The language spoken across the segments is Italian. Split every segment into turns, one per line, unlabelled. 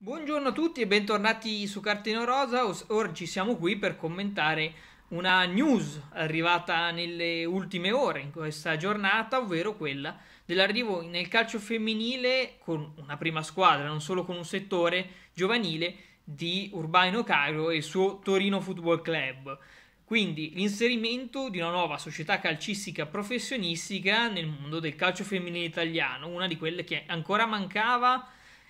Buongiorno a tutti e bentornati su Cartino Rosa. Oggi siamo qui per commentare una news arrivata nelle ultime ore in questa giornata, ovvero quella dell'arrivo nel calcio femminile con una prima squadra, non solo con un settore giovanile di Urbano Cairo e il suo Torino Football Club. Quindi l'inserimento di una nuova società calcistica professionistica nel mondo del calcio femminile italiano, una di quelle che ancora mancava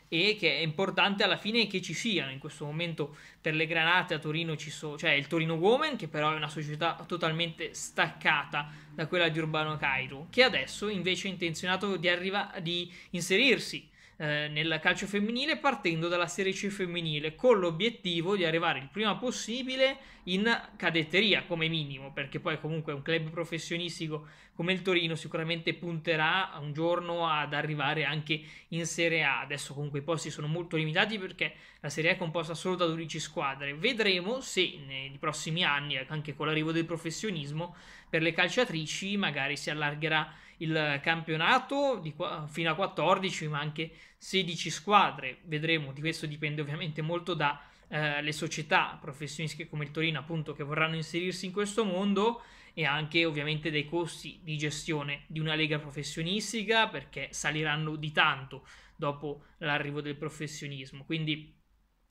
e che è importante alla fine che ci siano in questo momento per le granate a Torino ci sono cioè il Torino Women che però è una società totalmente staccata da quella di Urbano Cairo che adesso invece è intenzionato di, arriva- di inserirsi eh, nel calcio femminile partendo dalla Serie C femminile con l'obiettivo di arrivare il prima possibile in cadetteria come minimo perché poi comunque un club professionistico come il Torino sicuramente punterà un giorno ad arrivare anche in Serie A adesso comunque i posti sono molto limitati perché la Serie A è composta solo da 12 squadre vedremo se nei prossimi anni anche con l'arrivo del professionismo per le calciatrici magari si allargherà il campionato qua, fino a 14, ma anche 16 squadre. Vedremo, di questo dipende ovviamente molto dalle eh, società professionistiche come il Torino, appunto, che vorranno inserirsi in questo mondo e anche ovviamente dai costi di gestione di una lega professionistica perché saliranno di tanto dopo l'arrivo del professionismo. Quindi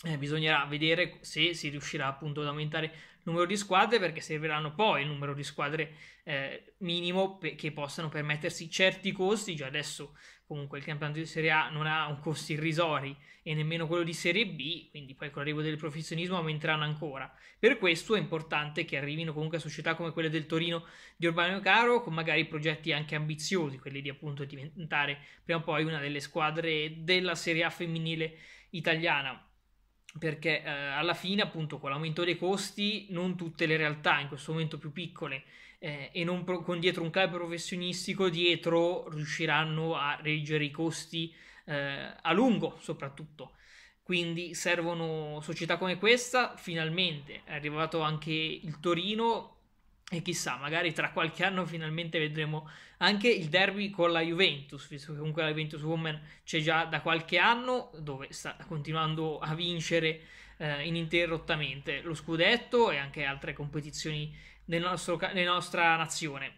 eh, bisognerà vedere se si riuscirà appunto ad aumentare numero di squadre perché serviranno poi il numero di squadre eh, minimo pe- che possano permettersi certi costi, già adesso comunque il campionato di Serie A non ha un costo irrisori e nemmeno quello di Serie B, quindi poi con l'arrivo del professionismo aumenteranno ancora. Per questo è importante che arrivino comunque società come quelle del Torino di Urbano Caro con magari progetti anche ambiziosi, quelli di appunto diventare prima o poi una delle squadre della Serie A femminile italiana perché eh, alla fine appunto con l'aumento dei costi non tutte le realtà in questo momento più piccole eh, e non pro- con dietro un club professionistico dietro riusciranno a reggere i costi eh, a lungo soprattutto quindi servono società come questa finalmente è arrivato anche il Torino e chissà, magari tra qualche anno finalmente vedremo anche il derby con la Juventus, visto che comunque la Juventus Women c'è già da qualche anno, dove sta continuando a vincere eh, ininterrottamente lo scudetto e anche altre competizioni nella nostra nazione.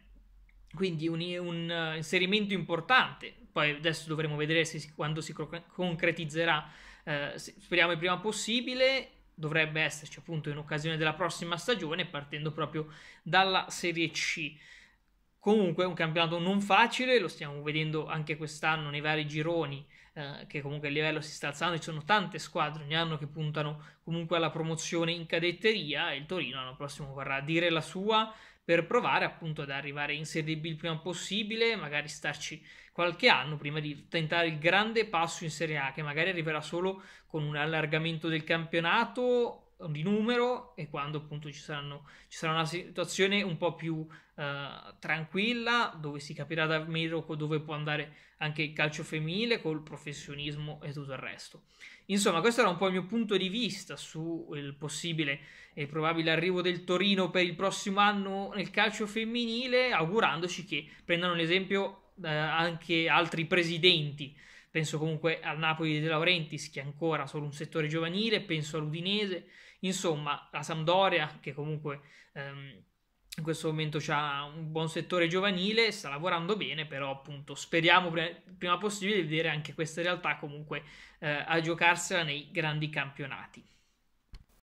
Quindi un, un, eh, inserimento importante, poi adesso dovremo vedere se, quando si concretizzerà, eh, speriamo il prima possibile, dovrebbe esserci appunto in occasione della prossima stagione partendo proprio dalla Serie C. Comunque è un campionato non facile, lo stiamo vedendo anche quest'anno nei vari gironi, eh, che comunque il livello si sta alzando, ci sono tante squadre ogni anno che puntano comunque alla promozione in cadetteria e il Torino l'anno prossimo vorrà dire la sua per provare appunto ad arrivare in Serie B il prima possibile, magari starci qualche anno prima di tentare il grande passo in Serie A, che magari arriverà solo con un allargamento del campionato di numero e quando appunto ci, saranno, ci sarà una situazione un po' più eh, tranquilla dove si capirà davvero dove può andare anche il calcio femminile col professionismo e tutto il resto. Insomma, questo era un po' il mio punto di vista sul possibile e probabile arrivo del Torino per il prossimo anno nel calcio femminile, augurandoci che prendano l'esempio eh, anche altri presidenti penso comunque al Napoli di De Laurentiis che è ancora solo un settore giovanile, penso all'Udinese, insomma la Sampdoria che comunque ehm, in questo momento ha un buon settore giovanile, sta lavorando bene, però appunto speriamo prima possibile di vedere anche questa realtà comunque eh, a giocarsela nei grandi campionati.